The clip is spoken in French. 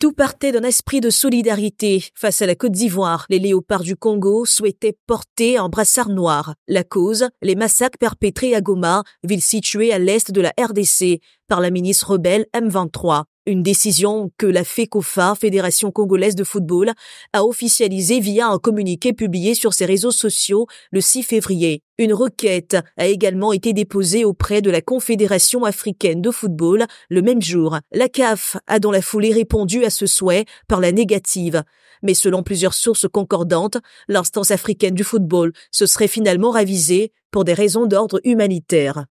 Tout partait d'un esprit de solidarité. Face à la Côte d'Ivoire, les léopards du Congo souhaitaient porter en brassard noir. La cause, les massacres perpétrés à Goma, ville située à l'est de la RDC, par la ministre rebelle M23. Une décision que la FECOFA, Fédération congolaise de football, a officialisée via un communiqué publié sur ses réseaux sociaux le 6 février. Une requête a également été déposée auprès de la Confédération africaine de football le même jour. La CAF a dans la foulée répondu à ce souhait par la négative. Mais selon plusieurs sources concordantes, l'instance africaine du football se serait finalement ravisée pour des raisons d'ordre humanitaire.